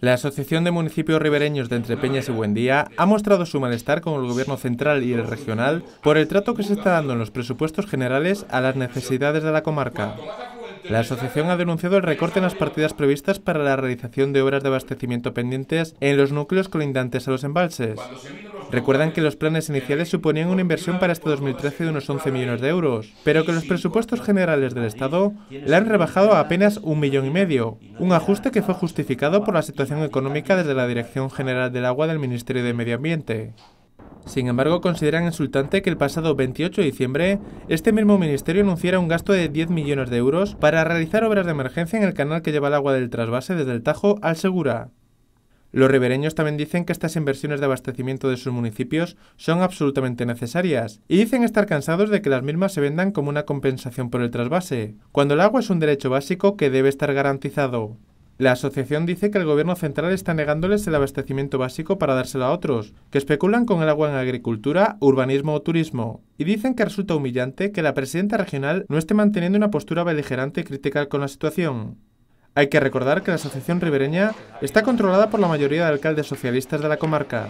La Asociación de Municipios Ribereños de Entrepeñas y Buendía ha mostrado su malestar con el Gobierno central y el regional por el trato que se está dando en los presupuestos generales a las necesidades de la comarca. La asociación ha denunciado el recorte en las partidas previstas para la realización de obras de abastecimiento pendientes en los núcleos colindantes a los embalses. Recuerdan que los planes iniciales suponían una inversión para este 2013 de unos 11 millones de euros, pero que los presupuestos generales del Estado la han rebajado a apenas un millón y medio, un ajuste que fue justificado por la situación económica desde la Dirección General del Agua del Ministerio de Medio Ambiente. Sin embargo, consideran insultante que el pasado 28 de diciembre, este mismo ministerio anunciara un gasto de 10 millones de euros para realizar obras de emergencia en el canal que lleva el agua del trasvase desde el Tajo al Segura. Los ribereños también dicen que estas inversiones de abastecimiento de sus municipios son absolutamente necesarias y dicen estar cansados de que las mismas se vendan como una compensación por el trasvase, cuando el agua es un derecho básico que debe estar garantizado. La asociación dice que el gobierno central está negándoles el abastecimiento básico para dárselo a otros, que especulan con el agua en agricultura, urbanismo o turismo, y dicen que resulta humillante que la presidenta regional no esté manteniendo una postura beligerante y crítica con la situación. Hay que recordar que la Asociación Ribereña está controlada por la mayoría de alcaldes socialistas de la comarca.